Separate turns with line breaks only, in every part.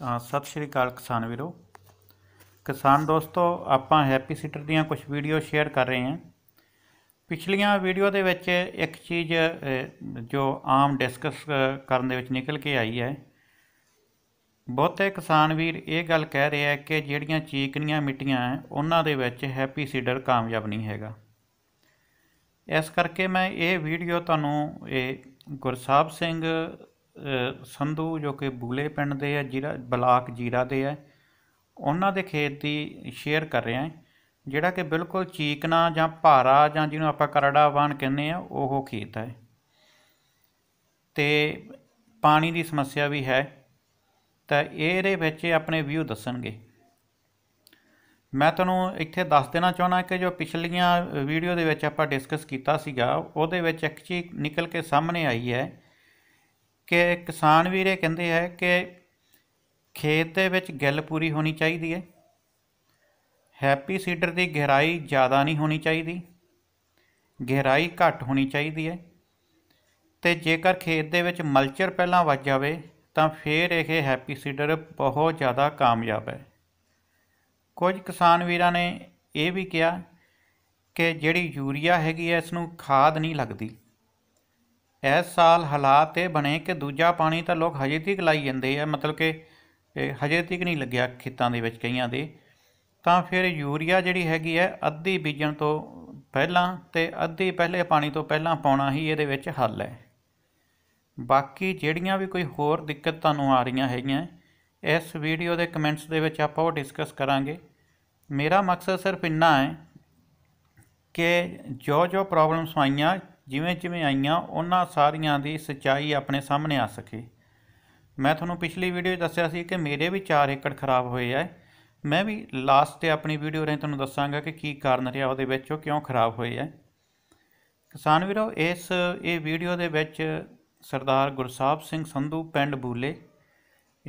ਸਤਿ ਸ਼੍ਰੀ ਅਕਾਲ ਕਿਸਾਨ ਵੀਰੋ ਕਿਸਾਨ ਦੋਸਤੋ ਆਪਾਂ ਹੈਪੀ ਸੀਟਰ ਦੀਆਂ ਕੁਝ ਵੀਡੀਓ ਸ਼ੇਅਰ ਕਰ ਰਹੇ ਹਾਂ ਪਿਛਲੀਆਂ ਵੀਡੀਓ ਦੇ ਵਿੱਚ ਇੱਕ ਚੀਜ਼ ਜੋ ਆਮ ਡਿਸਕਸ ਕਰਨ ਦੇ ਵਿੱਚ ਨਿਕਲ ਕੇ ਆਈ ਹੈ ਬਹੁਤੇ ਕਿਸਾਨ ਵੀਰ ਇਹ ਗੱਲ ਕਹਿ ਰਹੇ ਆ ਕਿ ਜਿਹੜੀਆਂ ਚੀਕਨੀਆਂ ਮਿੱਟੀਆਂ ਉਹਨਾਂ ਦੇ ਵਿੱਚ ਹੈਪੀ ਸੀਡਰ ਕਾਮਯਾਬ ਨਹੀਂ ਹੈਗਾ ਇਸ ਕਰਕੇ ਮੈਂ ਇਹ ਵੀਡੀਓ ਤੁਹਾਨੂੰ ਇਹ ਗੁਰਸਾਹਿਬ ਸਿੰਘ ਸੰਧੂ ਜੋ ਕਿ ਬੂਲੇ ਪਿੰਡ ਦੇ ਆ ਜਿਹੜਾ ਬਲਾਕ ਜੀਰਾ ਦੇ ਆ ਉਹਨਾਂ ਦੇ ਖੇਤ ਦੀ ਸ਼ੇਅਰ ਕਰ ਰਿਹਾ ਜਿਹੜਾ ਕਿ ਬਿਲਕੁਲ ਚੀਕਨਾ ਜਾਂ ਭਾਰਾ ਜਾਂ ਜਿਹਨੂੰ ਆਪਾਂ ਕਰੜਾ ਵਾਨ ਕਹਿੰਦੇ ਆ ਉਹ ਖੇਤ ਹੈ ਤੇ ਪਾਣੀ ਦੀ ਸਮੱਸਿਆ ਵੀ ਹੈ ਤਾਂ ਇਹਦੇ ਵਿੱਚ ਆਪਣੇ ਵਿਊ ਦੱਸਣਗੇ ਮੈਂ ਤੁਹਾਨੂੰ ਇੱਥੇ ਦੱਸ ਦੇਣਾ ਚਾਹਣਾ ਕਿ ਜੋ ਪਿਛਲੀਆਂ ਵੀਡੀਓ ਦੇ ਵਿੱਚ ਆਪਾਂ ਡਿਸਕਸ ਕੀਤਾ ਸੀਗਾ ਉਹਦੇ ਵਿੱਚ ਇੱਕ ਚੀਜ਼ ਨਿਕਲ ਕੇ ਸਾਹਮਣੇ ਆਈ ਹੈ ਕਿ ਕਿਸਾਨ ਵੀਰੇ ਕਹਿੰਦੇ ਹੈ ਕਿ ਖੇਤ ਦੇ ਵਿੱਚ ਗਿੱਲ ਪੂਰੀ ਹੋਣੀ ਚਾਹੀਦੀ ਹੈ ਹੈਪੀ ਸੀਡਰ ਦੀ ਗਹਿਰਾਈ ਜ਼ਿਆਦਾ ਨਹੀਂ ਹੋਣੀ ਚਾਹੀਦੀ ਗਹਿਰਾਈ ਘੱਟ ਹੋਣੀ ਚਾਹੀਦੀ ਹੈ ਤੇ ਜੇਕਰ ਖੇਤ ਦੇ ਵਿੱਚ ਮਲਚਰ ਪਹਿਲਾਂ ਵੱਜ ਜਾਵੇ ਤਾਂ ਫਿਰ ਇਹ ਹੈਪੀ ਸੀਡਰ ਬਹੁਤ ਜ਼ਿਆਦਾ ਕਾਮਯਾਬ ਹੈ ਕੁਝ ਕਿਸਾਨ ਵੀਰਾਂ ਨੇ ਇਹ ਵੀ ਕਿਹਾ ਕਿ ਜਿਹੜੀ ਯੂਰੀਆ ਹੈਗੀ ਐ ਇਸ ਨੂੰ ਖਾਦ ਨਹੀਂ ਲੱਗਦੀ ਇਸ ਸਾਲ ਹਾਲਾਤ ਇਹ ਬਣੇ ਕਿ ਦੂਜਾ ਪਾਣੀ ਤਾਂ ਲੋਕ ਹਜੇ ਤੱਕ ਲਾਈ ਜਾਂਦੇ ਆ ਮਤਲਬ ਕਿ ਹਜੇ ਤੱਕ ਨਹੀਂ ਲੱਗਿਆ ਖੇਤਾਂ ਦੇ ਵਿੱਚ ਕਈਆਂ ਦੇ ਤਾਂ ਫਿਰ ਯੂਰੀਆ ਜਿਹੜੀ ਹੈਗੀ ਹੈ ਅੱਧੀ ਬੀਜਣ ਤੋਂ ਪਹਿਲਾਂ ਤੇ ਅੱਧੀ ਪਹਿਲੇ ਪਾਣੀ ਤੋਂ ਪਹਿਲਾਂ ਪਾਉਣਾ ਹੀ ਇਹਦੇ ਵਿੱਚ ਹੱਲ ਹੈ ਬਾਕੀ ਜਿਹੜੀਆਂ ਵੀ ਕੋਈ ਹੋਰ ਦਿੱਕਤ ਤੁਹਾਨੂੰ ਆ ਰਹੀਆਂ ਹੈਗੀਆਂ ਇਸ ਵੀਡੀਓ ਦੇ ਕਮੈਂਟਸ ਦੇ ਵਿੱਚ ਆਪਾਂ ਉਹ ਡਿਸਕਸ ਕਰਾਂਗੇ ਮੇਰਾ ਮਕਸਦ ਸਿਰਫ ਇੰਨਾ ਹੈ ਕਿ ਜੋ ਜੋ ਪ੍ਰੋਬਲਮਸ ਆਈਆਂ ਜਿਵੇਂ ਜਿਵੇਂ ਆਈਆਂ ਉਹਨਾਂ ਸਾਰੀਆਂ ਦੀ ਸਚਾਈ ਆਪਣੇ ਸਾਹਮਣੇ ਆ ਸਕੇ ਮੈਂ ਤੁਹਾਨੂੰ ਪਿਛਲੀ ਵੀਡੀਓ 'ਚ ਦੱਸਿਆ ਸੀ ਕਿ ਮੇਰੇ ਵੀ 4 ਏਕੜ ਖਰਾਬ ਹੋਏ ਆ ਮੈਂ ਵੀ ਲਾਸਟ ਤੇ ਆਪਣੀ ਵੀਡੀਓ ਰਹੀ ਤੁਹਾਨੂੰ ਦੱਸਾਂਗਾ ਕਿ ਕੀ ਕਾਰਨ ਰਿਹਾ ਉਹਦੇ ਵਿੱਚ ਉਹ ਕਿਉਂ ਖਰਾਬ ਹੋਏ ਆ ਕਿਸਾਨ ਵੀਰੋ ਇਸ ਇਹ ਵੀਡੀਓ ਦੇ ਵਿੱਚ ਸਰਦਾਰ ਗੁਰਸਾਹਿਬ ਸਿੰਘ ਸੰਧੂ ਪਿੰਡ ਬੂਲੇ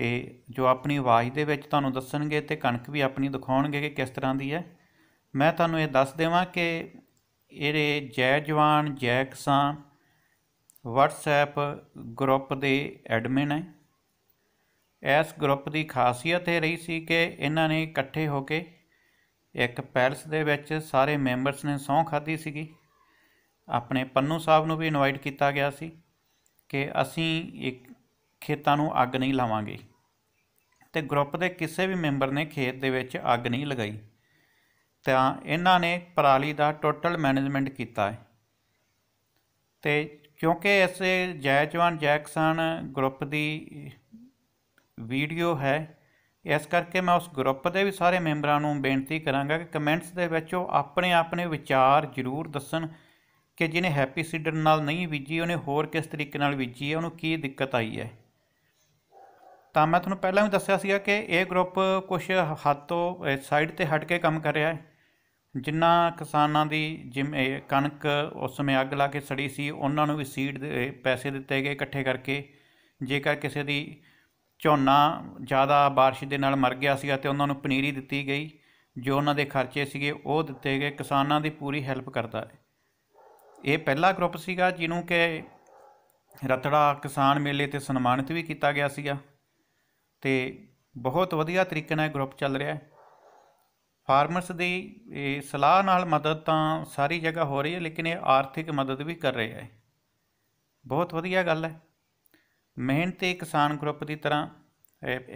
ਇਹ ਜੋ ਆਪਣੀ ਆਵਾਜ਼ ਦੇ ਵਿੱਚ ਤੁਹਾਨੂੰ ਦੱਸਣਗੇ ਤੇ ਕਣਕ ਵੀ ਆਪਣੀ ਦਿਖਾਉਣਗੇ ਕਿ ਕਿਸ ਤਰ੍ਹਾਂ ਦੀ ਹੈ ਮੈਂ ਤੁਹਾਨੂੰ ਇਹ ਦੱਸ ਦੇਵਾਂ ਕਿ ਇਹਦੇ ਜੈ ਜਵਾਨ ਜੈ ਕਿਸਾਨ WhatsApp ਗਰੁੱਪ ਦੇ ਐਡਮਿਨ ਹੈ ਇਸ ਗਰੁੱਪ ਦੀ ਖਾਸੀਅਤ ਇਹ ਰਹੀ ਸੀ ਕਿ ਇਹਨਾਂ ਨੇ ਇਕੱਠੇ ਹੋ ਕੇ ਇੱਕ ਪੈਲਸ ਦੇ ਵਿੱਚ ਸਾਰੇ ਮੈਂਬਰਸ ਨੇ ਸੌਂ ਖਾਧੀ ਸੀਗੀ ਆਪਣੇ ਪੰਨੂ ਸਾਹਿਬ ਨੂੰ ਵੀ ਇਨਵਾਈਟ ਕੀਤਾ ਗਿਆ ਸੀ ਕਿ ਅਸੀਂ ਇੱਕ ਖੇਤਾਂ ਨੂੰ ਅੱਗ ਨਹੀਂ ਲਾਵਾਂਗੇ ਤੇ ਗਰੁੱਪ ਦੇ ਕਿਸੇ ਵੀ ਮੈਂਬਰ ਨੇ ਖੇਤ ਦੇ ਵਿੱਚ ਅੱਗ ਨਹੀਂ ਲਗਾਈ ਤਾਂ ਇਹਨਾਂ ਨੇ ਪਰਾਲੀ ਦਾ ਟੋਟਲ ਮੈਨੇਜਮੈਂਟ ਕੀਤਾ ਹੈ ਤੇ ਕਿਉਂਕਿ ਜੈ ਜੈਜਵਾਨ ਜੈਕਸਨ ਗਰੁੱਪ ਦੀ ਵੀਡੀਓ ਹੈ ਇਸ ਕਰਕੇ ਮੈਂ ਉਸ ਗਰੁੱਪ ਦੇ ਵੀ ਸਾਰੇ ਮੈਂਬਰਾਂ ਨੂੰ ਬੇਨਤੀ ਕਰਾਂਗਾ ਕਿ ਕਮੈਂਟਸ ਦੇ ਵਿੱਚ ਉਹ ਆਪਣੇ ਆਪਣੇ ਵਿਚਾਰ ਜ਼ਰੂਰ ਦੱਸਣ ਕਿ ਜਿਹਨੇ ਹੈਪੀ ਸੀਡਰ ਨਾਲ ਨਹੀਂ ਬੀਜੀ ਉਹਨੇ ਹੋਰ ਕਿਸ ਤਰੀਕੇ ਨਾਲ ਬੀਜੀ ਹੈ ਉਹਨੂੰ ਕੀ ਦਿੱਕਤ ਆਈ ਹੈ ਤਾਂ ਮੈਂ ਤੁਹਾਨੂੰ ਪਹਿਲਾਂ ਵੀ ਦੱਸਿਆ ਸੀਗਾ ਕਿ ਇਹ ਗਰੁੱਪ ਕੁਝ ਹੱਦ ਤੋਂ ਸਾਈਡ ਤੇ ਹਟ ਕੇ ਕੰਮ ਕਰ ਰਿਹਾ ਹੈ ਜਿਨ੍ਹਾਂ ਕਿਸਾਨਾਂ ਦੀ ਜਿਵੇਂ ਕਣਕ ਉਸ ਸਮੇਂ ਅੱਗ ਲਾ ਕੇ ਸੜੀ ਸੀ ਉਹਨਾਂ ਨੂੰ ਵੀ ਸੀਡ ਦੇ ਪੈਸੇ ਦਿੱਤੇ ਗਏ ਇਕੱਠੇ ਕਰਕੇ ਜੇਕਰ ਕਿਸੇ ਦੀ ਝੋਨਾ ਜ਼ਿਆਦਾ بارش ਦੇ ਨਾਲ ਮਰ ਗਿਆ ਸੀਗਾ ਤੇ ਉਹਨਾਂ ਨੂੰ ਪਨੀਰੀ ਦਿੱਤੀ ਗਈ ਜੋ ਉਹਨਾਂ ਦੇ ਖਰਚੇ ਸੀਗੇ ਉਹ ਦਿੱਤੇ ਗਏ ਕਿਸਾਨਾਂ ਦੀ ਪੂਰੀ ਹੈਲਪ ਕਰਦਾ ਹੈ ਇਹ ਪਹਿਲਾ ਗਰੁੱਪ ਸੀਗਾ ਜਿਹਨੂੰ ਕਿ ਰਤੜਾ ਕਿਸਾਨ ਮੇਲੇ ਤੇ ਸਨਮਾਨਿਤ ਵੀ ਕੀਤਾ ਗਿਆ ਸੀਗਾ ਤੇ ਬਹੁਤ ਵਧੀਆ ਤਰੀਕੇ ਨਾਲ ਗਰੁੱਪ ਚੱਲ ਰਿਹਾ ਹੈ ਫਾਰਮਰਸ ਦੀ ਸਲਾਹ ਨਾਲ ਮਦਦ ਤਾਂ ਸਾਰੀ ਜਗ੍ਹਾ ਹੋ ਰਹੀ ਹੈ ਲੇਕਿਨ ਇਹ ਆਰਥਿਕ ਮਦਦ ਵੀ ਕਰ ਰਹੇ ਹੈ ਬਹੁਤ ਵਧੀਆ ਗੱਲ ਹੈ ਮਿਹਨਤੀ ਕਿਸਾਨ ਗਰੁੱਪ ਦੀ ਤਰ੍ਹਾਂ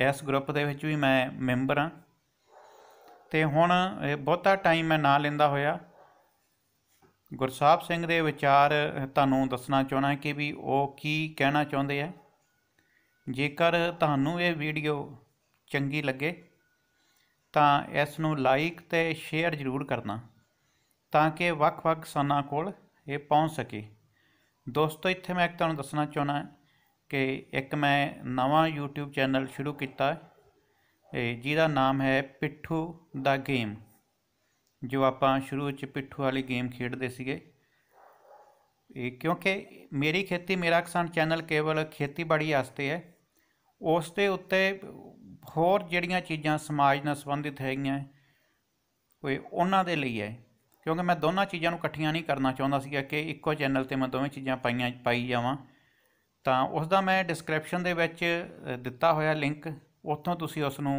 ਇਸ ਗਰੁੱਪ ਦੇ ਵਿੱਚ ਵੀ ਮੈਂ ਮੈਂਬਰ ਹਾਂ ਤੇ ਹੁਣ ਬਹੁਤਾ ਟਾਈਮ ਮੈਂ ਨਾ ਲੈਂਦਾ ਹੋਇਆ ਗੁਰਸਾਹਿਬ ਸਿੰਘ ਦੇ ਵਿਚਾਰ ਤੁਹਾਨੂੰ ਦੱਸਣਾ ਚਾਹਣਾ ਕਿ ਵੀ ਉਹ ਕੀ ਕਹਿਣਾ ਚਾਹੁੰਦੇ ਆ ਜੇਕਰ ਤੁਹਾਨੂੰ ਇਹ ਵੀਡੀਓ ਚੰਗੀ ਲੱਗੇ ਤਾਂ ਇਸ ਨੂੰ ਲਾਈਕ ਤੇ ਸ਼ੇਅਰ ਜ਼ਰੂਰ ਕਰਨਾ ਤਾਂ ਕਿ ਵੱਖ-ਵੱਖ ਕਿਸਾਨਾਂ ਕੋਲ ਇਹ ਪਹੁੰਚ ਸਕੇ ਦੋਸਤੋ ਇੱਥੇ ਮੈਂ ਇੱਕ ਤੁਹਾਨੂੰ ਦੱਸਣਾ ਚਾਹਣਾ ਕਿ ਇੱਕ ਮੈਂ ਨਵਾਂ YouTube ਚੈਨਲ ਸ਼ੁਰੂ ਕੀਤਾ ਹੈ ਜਿਹਦਾ ਨਾਮ ਹੈ ਪਿੱਠੂ ਦਾ ਗੇਮ ਜੋ ਆਪਾਂ ਸ਼ੁਰੂ ਵਿੱਚ ਪਿੱਠੂ ਵਾਲੀ ਗੇਮ ਖੇਡਦੇ ਸੀਗੇ ਇਹ ਕਿਉਂਕਿ ਮੇਰੀ ਖੇਤੀ ਮੇਰਾ ਕਿਸਾਨ ਚੈਨਲ ਕੇਵਲ ਖੇਤੀਬਾੜੀ ਵਾਸਤੇ ਹੈ ਉਸ ਦੇ ਉੱਤੇ ਹੋਰ ਜਿਹੜੀਆਂ ਚੀਜ਼ਾਂ ਸਮਾਜ ਨਾਲ ਸੰਬੰਧਿਤ ਹੈਗੀਆਂ ਕੋਈ ਉਹਨਾਂ ਦੇ ਲਈ ਹੈ ਕਿਉਂਕਿ ਮੈਂ ਦੋਨਾਂ ਚੀਜ਼ਾਂ ਨੂੰ ਇਕੱਠੀਆਂ ਨਹੀਂ ਕਰਨਾ ਚਾਹੁੰਦਾ ਸੀ ਕਿ ਇੱਕੋ ਚੈਨਲ ਤੇ ਮੈਂ ਦੋਵੇਂ ਚੀਜ਼ਾਂ ਪਾਈਆਂ ਪਾਈ ਜਾਵਾਂ ਤਾਂ ਉਸ ਦਾ ਮੈਂ ਡਿਸਕ੍ਰਿਪਸ਼ਨ ਦੇ ਵਿੱਚ ਦਿੱਤਾ ਹੋਇਆ ਲਿੰਕ ਉੱਥੋਂ ਤੁਸੀਂ ਉਸ ਨੂੰ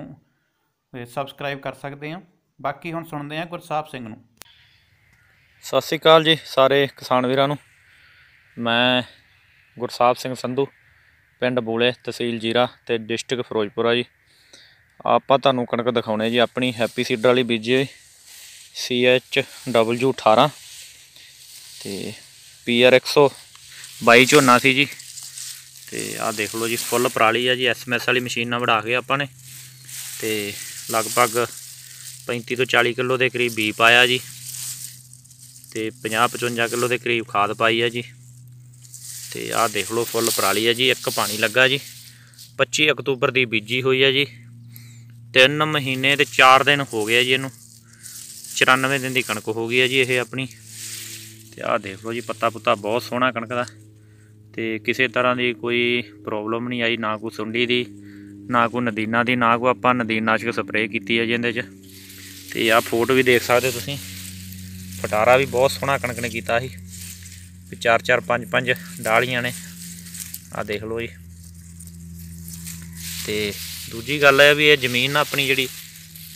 ਸਬਸਕ੍ਰਾਈਬ ਕਰ ਸਕਦੇ ਹੋ ਬਾਕੀ ਹੁਣ ਸੁਣਦੇ ਹਾਂ ਗੁਰਸਾਹਿਬ ਸਿੰਘ ਨੂੰ
ਸਤਿ ਸ੍ਰੀ ਅਕਾਲ ਜੀ ਸਾਰੇ ਕਿਸਾਨ ਵੀਰਾਂ ਨੂੰ ਮੈਂ ਗੁਰਸਾਹਿਬ ਸਿੰਘ ਸੰਧੂ ਪਿੰਡ ਬੂਲੇ ਤਹਿਸੀਲ ਜੀਰਾ ਤੇ ਡਿਸਟ੍ਰਿਕਟ ਫਿਰੋਜ਼ਪੁਰ ਆ ਜੀ ਆਪਾਂ ਤੁਹਾਨੂੰ ਕਣਕ ਦਿਖਾਉਣੇ ਜੀ ਆਪਣੀ ਹੈਪੀ ਸੀਡਰ ਵਾਲੀ ਬੀਜੇ ਸੀ ਐਚ ਡਬਲਯੂ 18 ਤੇ ਪੀ ਆਰ 122 ਝੋਨਾ ਸੀ ਜੀ ਤੇ ਆਹ ਦੇਖ ਲਓ ਜੀ ਫੁੱਲ ਪਰਾਲੀ ਆ ਜੀ ਐਸ ਐਮ ਐਸ ਵਾਲੀ ਮਸ਼ੀਨ ਨਾਲ ਵੜਾ ਕੇ ਆਪਾਂ ਨੇ ਤੇ ਲਗਭਗ 35 ਤੋਂ 40 ਕਿਲੋ ਦੇ ਕਰੀਬ ਬੀ ਪਾਇਆ ਜੀ ਤੇ 50 55 ਕਿਲੋ ਦੇ ਕਰੀਬ ਖਾਦ ਪਾਈ ਆ ਜੀ ਤੇ ਆਹ ਦੇਖ ਲਓ ਫੁੱਲ ਪਰਾਲੀ ਆ ਜੀ ਇੱਕ ਪਾਣੀ ਲੱਗਾ ਜੀ 25 ਅਕਤੂਬਰ ਦੀ ਬੀਜੀ ਹੋਈ ਆ ਜੀ ਤਿੰਨ ਮਹੀਨੇ ਤੇ 4 ਦਿਨ ਹੋ ਗਿਆ ਜੀ ਇਹਨੂੰ 94 ਦਿਨ ਦੀ ਕਣਕ ਹੋ ਗਈ ਹੈ ਜੀ ਇਹ ਆਪਣੀ ਤੇ ਆਹ ਦੇਖ ਲਓ ਜੀ ਪੱਤਾ ਪੁੱਤਾ ਬਹੁਤ ਸੋਹਣਾ ਕਣਕ ਦਾ ਤੇ ਕਿਸੇ ਤਰ੍ਹਾਂ ਦੀ ਕੋਈ ਪ੍ਰੋਬਲਮ ਨਹੀਂ ਆਈ ਨਾ ਕੋਈ ਸੁੰਡੀ ਦੀ ਨਾ ਕੋਈ ਨਦੀਨਾ ਦੀ ਨਾ ਕੋਈ ਆਪਾਂ ਨਦੀਨਾਸ਼ਕ ਸਪਰੇਅ ਕੀਤੀ ਹੈ ਜਿੰਦੇ 'ਚ ਤੇ ਆਹ ਫੋਟੋ ਵੀ ਦੇਖ ਸਕਦੇ ਤੁਸੀਂ ਫਟਾਰਾ ਵੀ ਬਹੁਤ ਸੋਹਣਾ ਕਣਕ ਨੇ ਕੀਤਾ ਸੀ ਤੇ 4 4 5 5 ਡਾਲੀਆਂ ਨੇ ਆਹ ਦੇਖ ਲਓ ਜੀ ਤੇ ਦੂਜੀ ਗੱਲ ਹੈ ਵੀ ਇਹ ਜ਼ਮੀਨ ਨਾ ਆਪਣੀ ਜਿਹੜੀ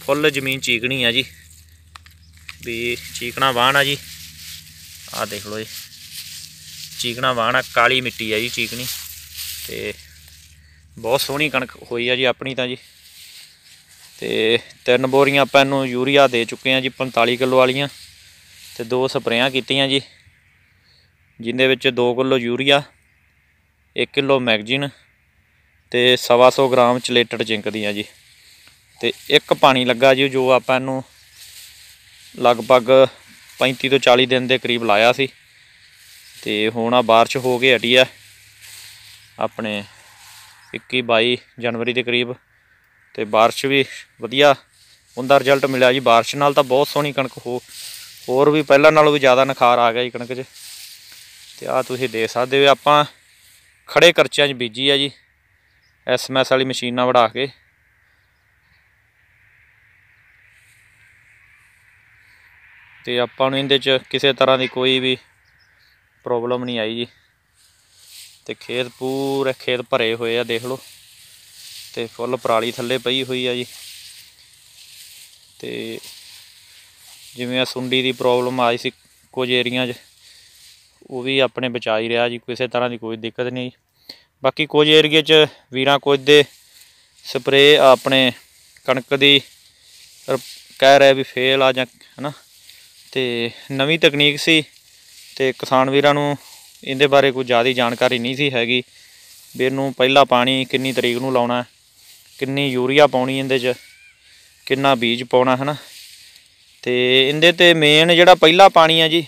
ਫੁੱਲ ਜ਼ਮੀਨ ਚੀਕਣੀ ਆ ਜੀ ਵੀ ਚੀਕਣਾ ਵਾਹਣ ਆ ਜੀ ਆ ਦੇਖ ਲਓ ਜੀ ਚੀਕਣਾ ਵਾਹਣ ਆ ਕਾਲੀ ਮਿੱਟੀ ਆ ਜੀ ਚੀਕਣੀ ਤੇ ਬਹੁਤ ਸੋਹਣੀ ਕਣਕ ਹੋਈ ਆ ਜੀ ਆਪਣੀ ਤਾਂ ਜੀ ਤੇ ਤਿੰਨ ਬੋਰੀਆਂ ਆਪਾਂ ਇਹਨੂੰ ਯੂਰੀਆ ਦੇ ਚੁੱਕੇ ਆ ਜੀ 45 ਕਿਲੋ ਵਾਲੀਆਂ ਤੇ ਦੋ ਸਪਰੇਆਂ ਕੀਤੀਆਂ ਜੀ ਜਿੰਦੇ ਵਿੱਚ 2 ਕਿਲੋ ਯੂਰੀਆ 1 ਕਿਲੋ ਮੈਗਜ਼ੀਨ ਤੇ 125 ਗ੍ਰਾਮ ਚਲੇਟਡ ਜ਼ਿੰਕ ਦੀਆਂ ਜੀ ਤੇ ਇੱਕ ਪਾਣੀ ਲੱਗਾ ਜੀ ਜੋ ਆਪਾਂ ਇਹਨੂੰ ਲਗਭਗ 35 ਤੋਂ 40 ਦਿਨ ਦੇ ਕਰੀਬ ਲਾਇਆ ਸੀ ਤੇ ਹੁਣ ਆ ਬਾਰਿਸ਼ ਹੋ ਕੇ ਹਟੀ ਆ ਆਪਣੇ 21 22 ਜਨਵਰੀ ਦੇ ਕਰੀਬ ਤੇ ਬਾਰਿਸ਼ ਵੀ ਵਧੀਆ ਹੁੰਦਾ ਰਿਜ਼ਲਟ ਮਿਲਿਆ ਜੀ ਬਾਰਿਸ਼ ਨਾਲ ਤਾਂ ਬਹੁਤ ਸੋਹਣੀ ਕਣਕ ਹੋ ਹੋਰ ਵੀ ਪਹਿਲਾਂ ਨਾਲੋਂ ਵੀ ਜ਼ਿਆਦਾ ਨਖਾਰ ਆ ਗਿਆ ਜੀ ਕਣਕ 'ਚ ਤੇ ਆ ਤੁਸੀਂ ਦੇਖ ਸਕਦੇ ਹੋ ਆਪਾਂ ਖੜੇ ਕਰਚਿਆਂ 'ਚ ਬੀਜੀ ਆ ਜੀ ਐਸਐਮਐਸ ਵਾਲੀ ਮਸ਼ੀਨ ਨਾਲ ਵੜਾ ਕੇ ਤੇ ਆਪਾਂ ਨੂੰ ਇਹਦੇ 'ਚ ਕਿਸੇ ਤਰ੍ਹਾਂ ਦੀ ਕੋਈ ਵੀ ਪ੍ਰੋਬਲਮ ਨਹੀਂ ਆਈ ਜੀ ਤੇ ਖੇਤ ਪੂਰੇ ਖੇਤ ਭਰੇ ਹੋਏ ਆ ਦੇਖ ਲਓ ਤੇ ਫੁੱਲ ਪਰਾਲੀ ਥੱਲੇ ਪਈ ਹੋਈ ਆ ਜੀ ਤੇ ਜਿਵੇਂ ਆ ਸੁੰਡੀ ਦੀ ਪ੍ਰੋਬਲਮ ਆਈ ਸੀ ਕੁਝ ਏਰੀਆ 'ਚ ਉਹ ਵੀ ਆਪਣੇ ਬਚਾਈ ਰਿਹਾ ਜੀ ਕਿਸੇ ਤਰ੍ਹਾਂ ਦੀ ਕੋਈ ਦਿੱਕਤ ਨਹੀਂ ਬਾਕੀ ਕੁਝ ਏਰੀਆ 'ਚ ਵੀਰਾਂ ਕੁਝ ਦੇ ਸਪਰੇ ਆਪਣੇ ਕਣਕ ਦੀ ਕਹਿ ਰਿਹਾ ਵੀ ਫੇਲ ਆ ਜਾਂ ਹਨਾ ਤੇ ਨਵੀਂ ਤਕਨੀਕ ਸੀ ਤੇ ਕਿਸਾਨ ਵੀਰਾਂ ਨੂੰ ਇਹਦੇ ਬਾਰੇ ਕੋਈ ਜ਼ਿਆਦਾ ਜਾਣਕਾਰੀ ਨਹੀਂ ਸੀ ਹੈਗੀ ਵੀ ਇਹਨੂੰ ਪਹਿਲਾ ਪਾਣੀ ਕਿੰਨੀ ਤਰੀਕ ਨੂੰ ਲਾਉਣਾ ਕਿੰਨੀ ਯੂਰੀਆ ਪਾਉਣੀ ਇਹਦੇ 'ਚ ਕਿੰਨਾ ਬੀਜ ਪਾਉਣਾ ਹਨਾ ਤੇ ਇਹਦੇ ਤੇ ਮੇਨ ਜਿਹੜਾ ਪਹਿਲਾ ਪਾਣੀ ਆ ਜੀ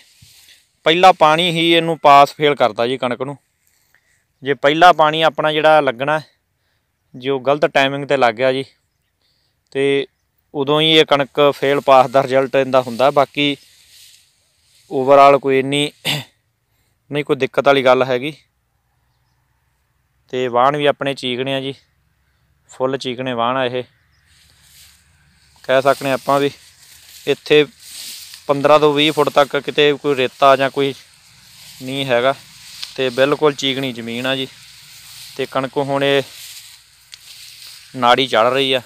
ਪਹਿਲਾ ਪਾਣੀ ਹੀ ਇਹਨੂੰ ਪਾਸ ਫੇਲ ਕਰਦਾ ਜੀ ਕਣਕ ਨੂੰ ਜੇ ਪਹਿਲਾ ਪਾਣੀ ਆਪਣਾ ਜਿਹੜਾ ਲੱਗਣਾ ਜੇ ਉਹ ਗਲਤ ਟਾਈਮਿੰਗ ਤੇ ਲੱਗ ਗਿਆ ਜੀ ਤੇ ਉਦੋਂ ਹੀ ਇਹ ਕਣਕ ਫੇਲ ਪਾਸ ਦਾ ਰਿਜ਼ਲਟ ਇਹਦਾ ਹੁੰਦਾ ਬਾਕੀ ਓਵਰਆਲ ਕੋਈ ਇੰਨੀ ਨਹੀਂ ਕੋਈ ਦਿੱਕਤ ਵਾਲੀ ਗੱਲ ਹੈਗੀ ਤੇ ਵਾਹਣ ਵੀ ਆਪਣੇ ਚੀਕਣੇ ਆ ਜੀ ਫੁੱਲ ਚੀਕਣੇ ਵਾਹਣ ਆ ਇਹ ਕਹਿ ਸਕਨੇ ਆਪਾਂ ਵੀ ਇੱਥੇ 15 ਤੋਂ 20 ਫੁੱਟ ਤੱਕ ਕਿਤੇ ਕੋਈ ਰੇਤਾ ਜਾਂ ਕੋਈ ਨਹੀਂ ਹੈਗਾ ਤੇ ਬਿਲਕੁਲ ਚੀਕਣੀ ਜ਼ਮੀਨ ਆ ਜੀ ਤੇ ਕਣਕ ਹੁਣ ਇਹ ਨਾੜੀ ਚੜ ਰਹੀ ਆ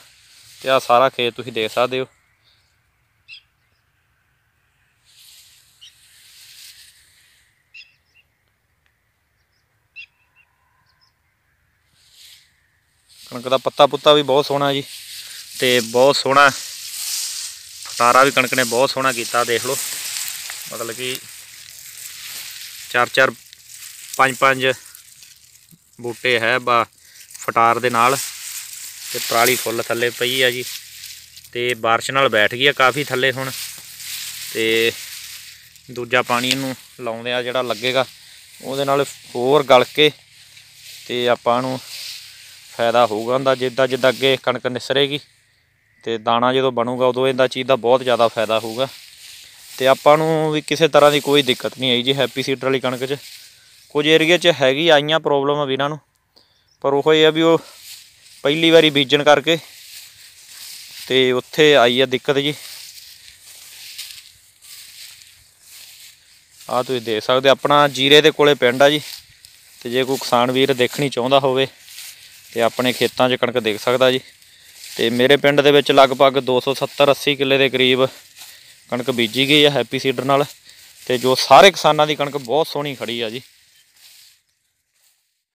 ਤੇ ਆ ਸਾਰਾ ਖੇਤ ਤੁਸੀਂ ਦੇਖ ਸਕਦੇ ਹੋ ਕਣਕ ਦਾ ਪੱਤਾ ਪੁੱਤਾ ਵੀ ਬਹੁਤ ਸੋਹਣਾ ਜੀ ਤੇ ਬਹੁਤ ਸੋਹਣਾ ਫਟਾਰਾ ਵੀ ਕਣਕ ਨੇ ਬਹੁਤ ਸੋਹਣਾ ਕੀਤਾ ਦੇਖ ਲਓ ਮਤਲਬ ਕਿ ਚਾਰ ਚਾਰ ਪੰਜ ਪੰਜ ਬੂਟੇ ਹੈ ਬਾ ਫਟਾਰ ਦੇ ਨਾਲ ਤੇ ਪਰਾਲੀ ਫੁੱਲ ਥੱਲੇ ਪਈ ਆ ਜੀ ਤੇ بارش ਨਾਲ ਬੈਠ ਗਈ ਆ ਕਾਫੀ ਥੱਲੇ ਹੁਣ ਤੇ ਦੂਜਾ ਪਾਣੀ ਇਹਨੂੰ ਲਾਉਂਦੇ ਆ ਜਿਹੜਾ ਲੱਗੇਗਾ ਉਹਦੇ ਨਾਲ ਹੋਰ ਗਲ ਕੇ ਤੇ ਆਪਾਂ ਨੂੰ ਫਾਇਦਾ ਹੋਊਗਾ ਹੁੰਦਾ ਜਿੱਦਾਂ ਜਿੱਦਾਂ ਅੱਗੇ ਕਣਕ ਨਿਸਰੇਗੀ ਤੇ ਦਾਣਾ ਜਦੋਂ ਬਣੂਗਾ ਉਦੋਂ ਇਹਦਾ ਚੀਜ਼ ਦਾ ਬਹੁਤ ਜ਼ਿਆਦਾ ਫਾਇਦਾ ਹੋਊਗਾ ਤੇ ਆਪਾਂ ਨੂੰ ਵੀ ਕਿਸੇ ਤਰ੍ਹਾਂ ਦੀ ਕੋਈ ਦਿੱਕਤ ਨਹੀਂ ਆਈ ਜੀ ਹੈਪੀ ਸੀਡਰ ਵਾਲੀ ਕਣਕ 'ਚ ਕੁਝ ਏਰੀਆ 'ਚ ਹੈਗੀ ਆਈਆਂ ਪ੍ਰੋਬਲਮ ਵੀਰਾਂ ਨੂੰ ਪਰ ਉਹ ਇਹ ਆ ਵੀ ਉਹ ਪਹਿਲੀ ਵਾਰੀ ਬੀਜਣ ਕਰਕੇ ਤੇ ਉੱਥੇ ਆਈ ਆ ਦਿੱਕਤ ਜੀ ਆ ਤੁਸੀਂ ਦੇਖ ਸਕਦੇ ਆਪਣਾ ਜੀਰੇ ਦੇ ਕੋਲੇ ਪਿੰਡ ਆ ਜੀ ਤੇ ਜੇ ਕੋਈ ਕਿਸਾਨ ਵੀਰ ਦੇਖਣੀ ਚਾਹੁੰਦਾ ਹੋਵੇ ਤੇ ਆਪਣੇ ਖੇਤਾਂ 'ਚ ਕਣਕ ਦੇਖ ਸਕਦਾ ਜੀ ਤੇ ਮੇਰੇ ਪਿੰਡ ਦੇ ਵਿੱਚ ਲਗਭਗ 270 80 ਕਿੱਲੇ ਦੇ ਕਰੀਬ ਕਣਕ ਬੀਜੀ ਗਈ ਹੈ ਹੈਪੀ ਸੀਡਰ ਨਾਲ ਤੇ ਜੋ ਸਾਰੇ ਕਿਸਾਨਾਂ ਦੀ ਕਣਕ ਬਹੁਤ ਸੋਹਣੀ ਖੜੀ ਆ ਜੀ